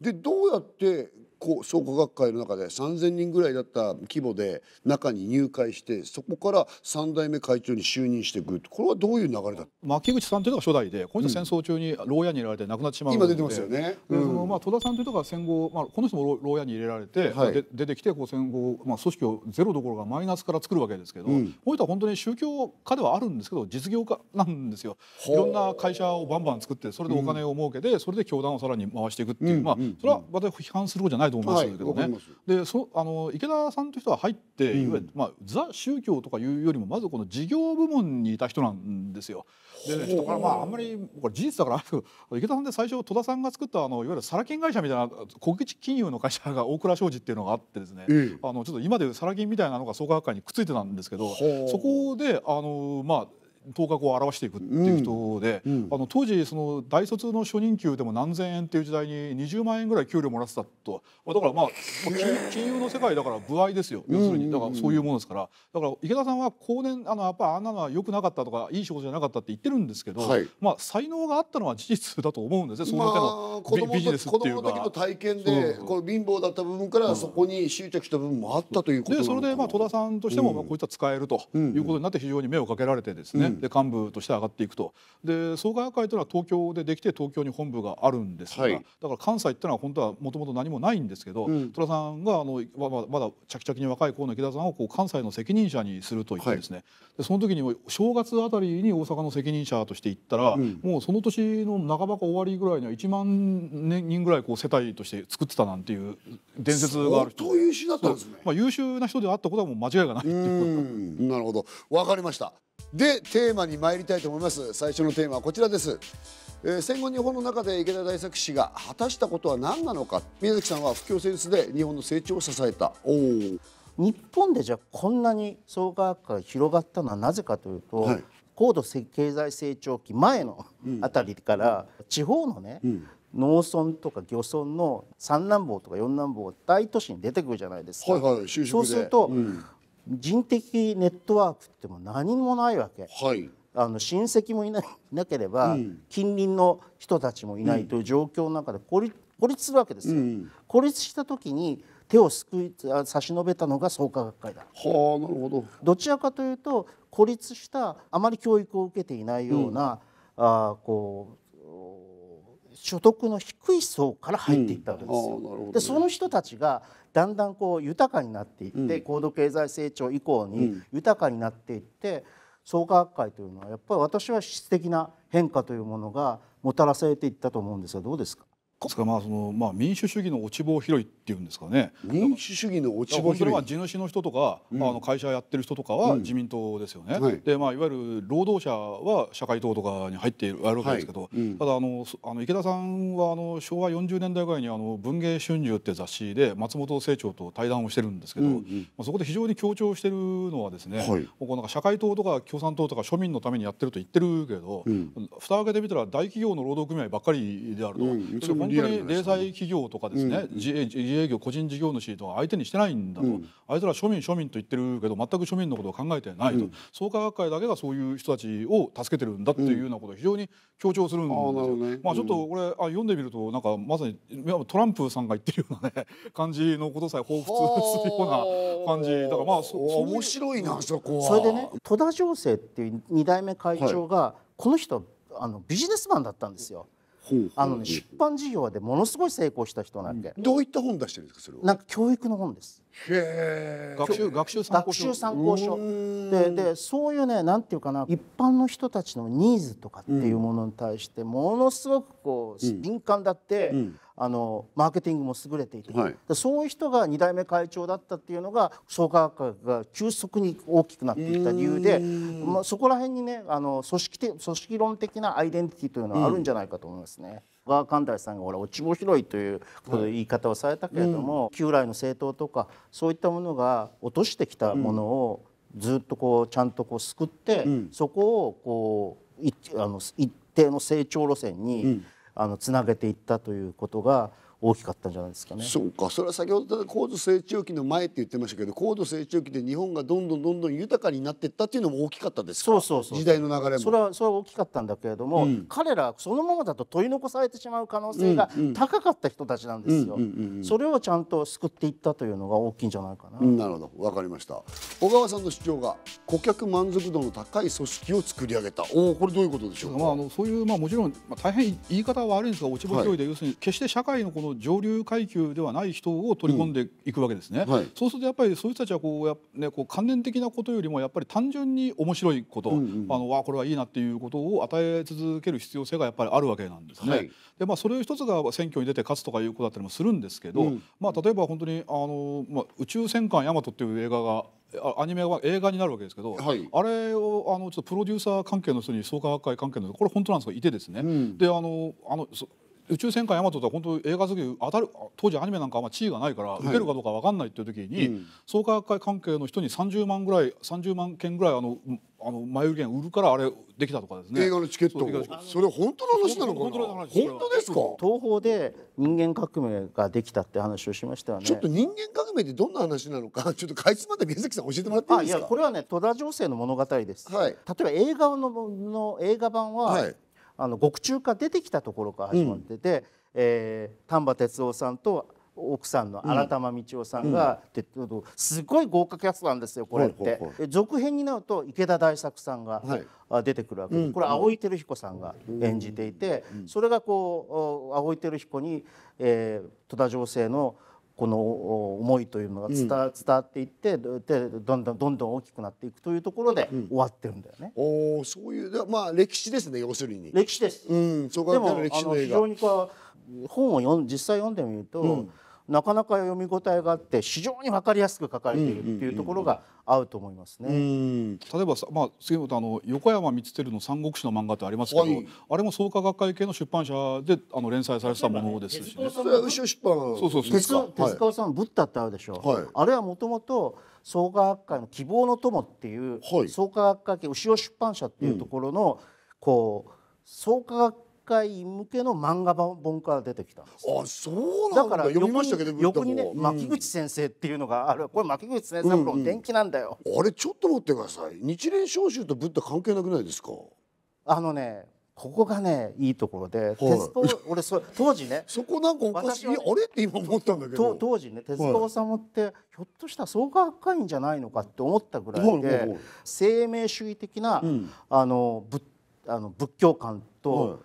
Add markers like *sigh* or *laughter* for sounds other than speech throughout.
でどうやって工商工学会の中で3,000人ぐらいだった規模で中に入会してそこから3代目会長に就任していくこれはどういう流れだ牧口さんというのが初代でこの人戦争中に牢屋に入れられて亡くなってしまう今出てますよね、うん、そのまあ、戸田さんというのが戦後、まあ、この人も牢屋に入れられて、はい、出てきてこう戦後、まあ、組織をゼロどころかマイナスから作るわけですけど、うん、この人は本当に宗教家ではあるんですけど実業家なんですよ。いろんな会社をバンバン作ってそれでお金を儲けて、うん、それで教団をさらに回していくっていう、まあ、それは私批判することじゃないと思いましけどね。はい、でそあの池田さんという人は入って、うん、いわゆる、まあ、ザ宗教とかいうよりもまずこの事業部門にいた人なんですよ。で、ね、ちょっとこれまああんまりこれ事実だからあるけど池田さんで最初戸田さんが作ったあのいわゆるサラ金会社みたいな小口金融の会社が大倉商事っていうのがあってですね、うん、あのちょっと今でいうサラ金みたいなのが創価学会にくっついてたんですけどそこであのまあ頭角を現していくっていう人で、うんうん、あの当時その大卒の初任給でも何千円っていう時代に20万円ぐらい給料もらってたとだからまあ金融の世界だから歩合ですよ要するにだからそういうものですからだから池田さんは後年あのやっぱあんなのは良くなかったとかいい仕事じゃなかったって言ってるんですけど、はい、まあ才能があったのは事実だと思うんですねその手のビ,、ビジネスっていうか。子供の時の体験でこの貧乏だった部分からそこに執着した部分もあったということでそれでまあ戸田さんとしてもこういった使えるということになって非常に目をかけられてですね、で幹部として上がっていくとで創価学会というのは東京でできて東京に本部があるんですが、はい、だから関西っていうのは本当はもともと何もないんですけど、うん、寅さんがあのまだ着々に若い河野池田さんをこう関西の責任者にすると言ってですね、はい、でその時に正月あたりに大阪の責任者として行ったら、うん、もうその年の半ばか終わりぐらいには1万人ぐらいこう世帯として作ってたなんていう伝説がある人優秀だったんですまあ、優秀な人であったことはもう間違いがないっていうことなるほどわかりましたでテーマに参りたいと思います最初のテーマはこちらです、えー、戦後日本の中で池田大作氏が果たしたことは何なのか宮崎さんは不況戦術で日本の成長を支えた日本でじゃあこんなに創価学が広がったのはなぜかというと、はい高度経済成長期前のあたりから、地方のね、農村とか漁村の三男坊とか四男坊大都市に出てくるじゃないですか、そうすると、人的ネットワークっても何もないわけ、はい、あの親戚もいないなければ、うん、近隣の人たちもいないという状況の中で孤立するわけですよ、うん、孤立した時に手を救い差し伸べたのが創価学会だはあなるほどどちらかというと孤立したあまり教育を受けていないような、うん、あこう所得の低い層から入っていったわけですよ。うんね、でその人たちがだんだんこう豊かになっていって、うん、高度経済成長以降に豊かになっていって、創価学会というのはやっぱり私は質的な変化というものがもたらされていったと思うんですがどうですかですからまあそのまあ民主主義の落ち棒拾いっていうんですかね民主主義の落ち棒拾いは地主の人とか、うん、あの会社やってる人とかは自民党ですよね、うんはい、でまあいわゆる労働者は社会党とかに入っているあるわけですけど、はいうん、ただあのあの池田さんはあの昭和40年代ぐらいにあの文藝春秋って雑誌で松本清張と対談をしてるんですけど、うんうん、まあそこで非常に強調してるのはですね、はい、こうなんか社会党とか共産党とか庶民のためにやってると言ってるけど、うん、蓋を開けてみたら大企業の労働組合ばっかりであると。本当に零細企業とかですね、うん、自営業個人事業主とか相手にしてないんだと、うん、あいつら庶民庶民と言ってるけど全く庶民のことを考えてないと、うん、創価学会だけがそういう人たちを助けてるんだっていうようなことを非常に強調するんですよ。ね、まあちょっとこれ、あ読んでみるとなんかまさにトランプさんが言ってるようなね感じのことさえ彷彿するような感じだからまあそ面白いなそこは。それでね戸田情勢っていう二代目会長が、はい、この人あのビジネスマンだったんですよ。あのね出版事業でものすごい成功した人なんで、どういった本出してるんですかそれはなんか教育の本ですへえ学習学習参考書学習参考書ででそういうねなんていうかな一般の人たちのニーズとかっていうものに対してものすごくこう敏感だって、うんうんあのマーケティングも優れていて、はい、そういう人が2代目会長だったっていうのが創価学が急速に大きくなってきた理由で、まあ、そこら辺にねあの組織て組織論的なアイデンティティというのはあるんじゃないかと思いますね。小川寛大さんがほら落ち穂広いという言い方をされたけれども、うん、旧来の政党とかそういったものが落としてきたものをずっとこうちゃんとこう救って、うん、そこをこういあの一定の成長路線に、うんあのつなげていったということが大きかったんじゃないですかね。そうかそれは先ほど高度成長期の前って言ってましたけど高度成長期で日本がどんどんどんどん豊かになっていったっていうのも大きかったですそうそうそう時代の流れもそれはそれは大きかったんだけれども、うん、彼らそのままだと取り残されてしまう可能性が高かった人たちなんですよ。それをちゃんと救っていったというのが大きいんじゃないかな。うん、なるほどわかりました小川さんの主張が顧客満足度の高い組織を作り上げたおおこれどういうことでしょうまあ、あのそういうまあもちろん、まあ、大変言い方は悪いんですが落ち穂教で、はい、要するに決して社会のこのの上流階級ではない人を取り込んでいくわけですね、うんはい、そうするとやっぱりそういう人たちはこうや、ね、こう観念的なことよりもやっぱり単純に面白いこと、うんうん、あのわこれはいいなっていうことを与え続ける必要性がやっぱりあるわけなんですね。はい、でまあそれ一つが選挙に出て勝つとかいうことだったりもするんですけど、うん、まあ例えば本当にあの、まあ、宇宙戦艦ヤマトっていう映画がアニメは映画になるわけですけど、はい、あれをあのちょっとプロデューサー関係の人に創価学会関係のこれ本当なんですがいてですね、うん、であのあの宇宙戦艦ヤマトとは本当映画好き当たる当時アニメなんかあんま地位がないから、受けるかどうか分かんないっていう時に、うん、創価学会関係の人に30万ぐらい30万件ぐらいあのあの前売り券売るからあれできたとかですね映画のチケットそれ本当の話なのかな本当ですか東方で人間革命ができたって話をしましたよねちょっと人間革命ってどんな話なのか *laughs* ちょっとかいつまで宮崎さん教えてもらっていいですかこれはね戸田情の物語です、はい、例えば映画のの映画版は、はいあの獄中から出てきたところから始まってて、うん、えー、丹波哲夫さんと奥さんの新玉道夫さんが、うん、すごい豪華キャストなんですよこれって、続編になると池田大作さんが、はい、出てくるわけで、これ蒼井輝彦さんが演じていて、それがこう蒼井輝彦に、えー、戸田情勢の「この思いというのが伝,、伝わっていってでどんどんどんどん大きくなっていくというところで終わってるんだよね。おそういうまあ歴史ですね要するに。歴史です。うん、そうでもあの非常にこう本を読ん実際読んでみると、なかなか読み応えがあって非常に分かりやすく書かれているっていうところが合うと思いますね。例えばまあ杉本あの横山光輝の三国志の漫画ってありますけど、はい、あれも創価学会系の出版社であの連載されてたものですし、ね。そうそうそう。鉄鉄川さん、はい、ブッダってあるでしょ。はい、あれはもともと創価学会の希望の友っていう、創価学会系牛尾出版社っていうところの、こう創価学界向けの漫画本から出てきたんですあそうなんだだから読みましたけど横にね牧口先生っていうのがあるこれ牧口先生の論伝記なんだよ、うんうん、あれちょっと待ってください日蓮召集とブッダ関係なくないですかあのねここがねいいところで、はい、鉄道俺そ当時ね *laughs* そこなんかおかしい、ね、あれって今思ったんだけど当時ね鉄道さんって、はい、ひょっとしたら創価学会員じゃないのかって思ったぐらいで、はい、生命主義的な、うん、あのぶあの仏教観と、はい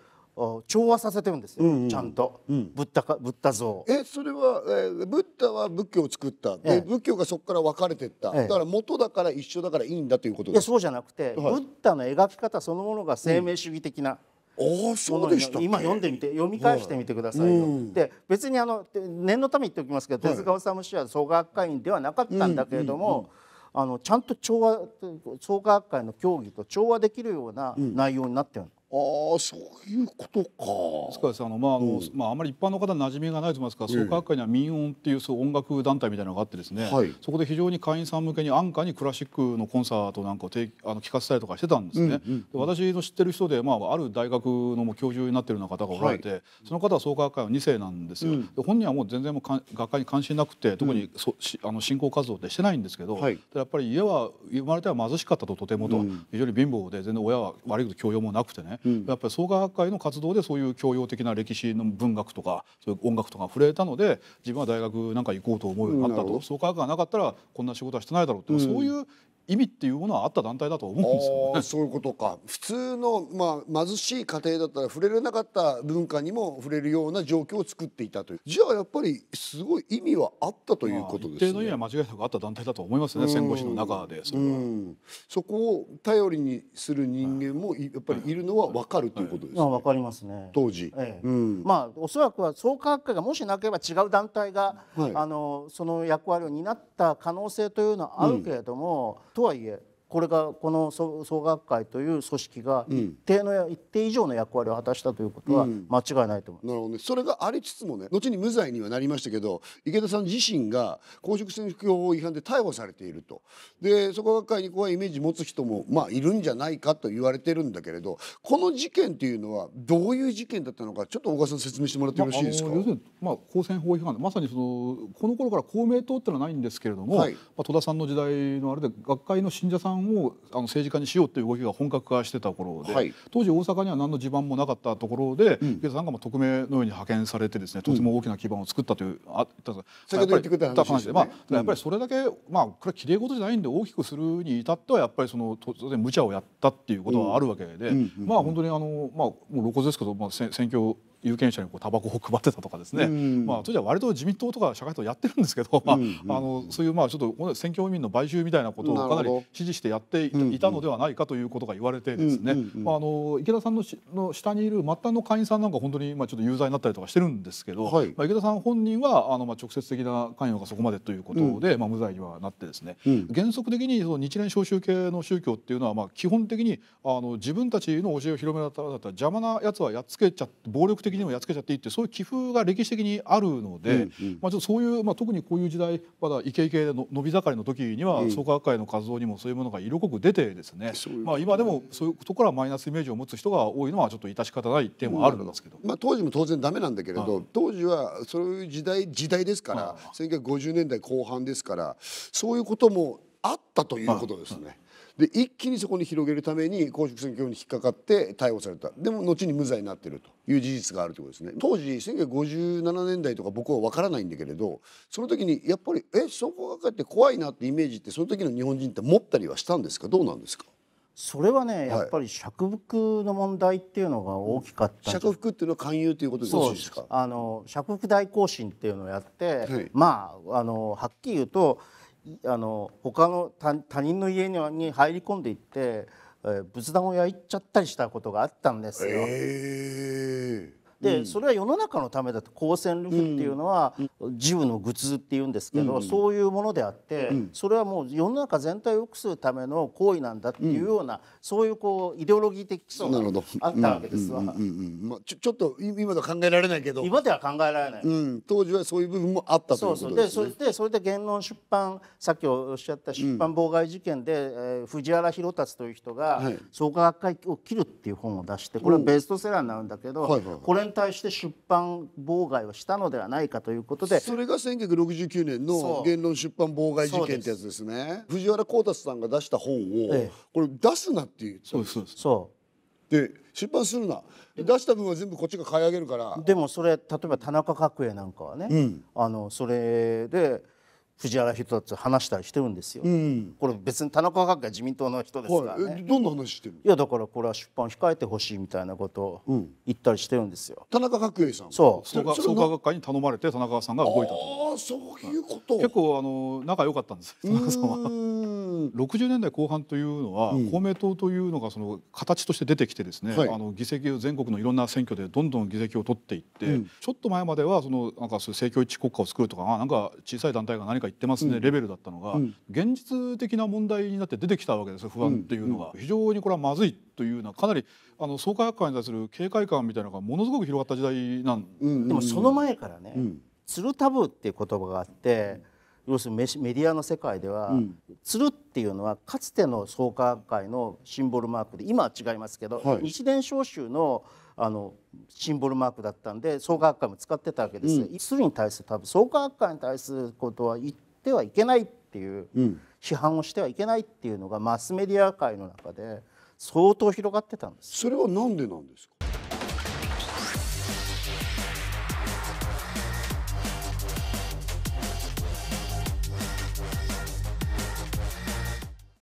調和させてるんですよ、うんうん、ちゃんと、うん、ブッダかブッダ像えそれは、えー、ブッダは仏教を作った、ええ、仏教がそこから分かれてった、ええ、だから元だから一緒だからいいんだということいやそうじゃなくて、はい、ブッダの描き方そのものが生命主義的な、うん、そうでした今読んでみて読み返してみてくださいよ、はいうん、で別にあの念のため言っておきますけど、手塚治虫は創価学会員ではなかったんだけれども、あのちゃんと調和創価学会の協議と調和できるような内容になってるの、ああそういうことか。塚さあのまああの、うん、まああまり一般の方馴染みがないと思いますが、創価学会には民音っていうそう音楽団体みたいなのがあってですね、はい、そこで非常に会員さん向けに安価にクラシックのコンサートなんかを提あの聞かせたりとかしてたんですね。うんうん、私の知ってる人でまあある大学のも教授になってるような方がおられて、はい、その方は創価学会の2世なんですよ。うん、本人はもう全然もう学会に関心なくて特にそ、うん、あの信仰活動ってしてないんですけど、はい、やっぱり家は生まれては貧しかったととてもと、非常に貧乏で全然親は悪いこと教養もなくてね。うん、やっぱり創価学会の活動でそういう教養的な歴史の文学とかそういう音楽とか触れたので自分は大学なんか行こうと思うようになったと、創価学会がなかったらこんな仕事はしてないだろうって、そういう意味っていうものはあった団体だと思うんですよ、ね、そういうことか普通の、まあ、貧しい家庭だったら触れれなかった文化にも触れるような状況を作っていたというじゃあやっぱりすごい意味はあったということですね、まあ、の意味は間違いなくあった団体だと思いますね戦後史の中でそれはそこを頼りにする人間もやっぱりいるのはわかるということですね、ははいはい、あ、分かりますね当時、ええうん、まあおそらくは創価学会がもしなければ違う団体が、はい、あのその役割を担った可能性というのはあるけれども、うん作业これがこの総学会という組織が一定の、うん、一定以上の役割を果たしたということは間違いないと思います、うん、なるほどね、それがありつつもね後に無罪にはなりましたけど池田さん自身が公職選挙法違反で逮捕されているとで創価学会に怖いイメージ持つ人もまあいるんじゃないかと言われてるんだけれどこの事件というのはどういう事件だったのかちょっと小川さん説明してもらってよろしいですか、まあ、要するに、まあ、公選法違反でまさにそのこの頃から公明党ってのはないんですけれども、はい、まあ、戸田さんの時代のあれで学会の信者さんをあの政治家にしようという動きが本格化してた頃で、はい、当時大阪には何の地盤もなかったところで、うん、池田さんが匿名のように派遣されてですねとても大きな基盤を作ったという、うん、あった言ってくれた話で、ね、まあ、やっぱりそれだけ、まあ、これはきれい事じゃないんで大きくするに至ってはやっぱりその当然無茶をやったっていうことはあるわけで、まあ本当にあの、まあ、もう露骨ですけど、まあ、選挙有権者にこうタバコを配ってたとかですね、うん、まあ、当時は割と自民党とか社会党やってるんですけど、まあ、うんうん、あのそういうまあちょっと選挙移民の買収みたいなことをかなり支持してやっていたのではないかということが言われてですね、まあ、あの池田さんのの下にいる末端の会員さんなんか本当にまあちょっと有罪になったりとかしてるんですけど、はい、まあ、池田さん本人はあのまあ直接的な関与がそこまでということで、うん、まあ、無罪にはなってですね、原則的にその日蓮召集系の宗教っていうのはまあ基本的にあの自分たちの教えを広めらった邪魔なやつはやっつけちゃって暴力的にもやっつけちゃっていいってそういう棋風が歴史的にあるので、うんうん、まあ、ちょっとそういう、まあ、特にこういう時代まだイケイケでの伸び盛りの時には、創価学会の活動にもそういうものが色濃く出てですね、うん、まあ、今でもそういうところはマイナスイメージを持つ人が多いのはちょっと致し方ない点はあるんですけど、まあ、当時も当然だめなんだけれど、はい、当時はそういう時代時代ですから、はい、1950年代後半ですからそういうこともあったということですね。はいで一気にそこに広げるために公職選挙法に引っかかって逮捕されたでも後に無罪になってるという事実があるということですね当時1957年代とか僕は分からないんだけれどその時にやっぱりえそこがかって怖いなってイメージってその時の日本人って持ったりはしたんですかどうなんですかそれはね、はい、やっぱり釈服の問題っていうのが大きかった、釈服っていうのは勧誘ということですかあの釈服大行進っていうのをやって、はい、まああのはっきり言うとあの他の他人の家に入り込んでいって、えー、仏壇を焼いちゃったりしたことがあったんですよ。えーで、それは世の中のためだと光線ルフっていうのは、由のグ痴っていうんですけど、そういうものであって、それはもう世の中全体を良くするための行為なんだっていうような、そういうこうイデオロギー的基礎があったわけですわ。ちょちょっと今では考えられないけど今では考えられない、うん、当時はそういう部分もあったということですね。そうそうでそれで言論出版さっきおっしゃった出版妨害事件で、うえ藤原弘達という人が「創価学会を切る」っていう本を出してこれはベストセラーになるんだけど、これに対して出版妨害をしたのではないかということでそれが1969年の言論出版妨害事件ってやつですね藤原浩達さんが出した本を、ええ、これ出すなっていっそうそうそうで出版するな出した分は全部こっちが買い上げるからでもそれ例えば田中角栄なんかはね、うん、あのそれで藤原人たち話したりしてるんですよ、うん、これ別に田中角が自民党の人ですから、ねはい、どんな話してるいやだからこれは出版控えてほしいみたいなことを言ったりしてるんですよ、うん、田中角栄さんそう創価創価学会に頼まれて田中さんが動いたとああそういうこと、はい、結構あの仲良かったんです田中さんは60年代後半というのは、うん、公明党というのがその形として出てきてですね、はい、あの議席を全国のいろんな選挙でどんどん議席を取っていって、うん、ちょっと前まではそのなんか政教一致国家を作るとかあなんか小さい団体が何か言ってますね、うん、レベルだったのが、現実的な問題になって出てきたわけです不安っていうのが、非常にこれはまずいというのはかなりあの総会学会に対する警戒感みたいなのがものすごく広がった時代なんで、でもその前からね、するタブーっていう言葉があって。要するにメディアの世界では、うん、鶴っていうのはかつての創価学会のシンボルマークで今は違いますけど、はい、日蓮召集のあのシンボルマークだったんで創価学会も使ってたわけです、うん、鶴に対する多分創価学会に対することは言ってはいけないっていう、うん、批判をしてはいけないっていうのがマスメディア界の中で相当広がってたんです。それはなんでなんですか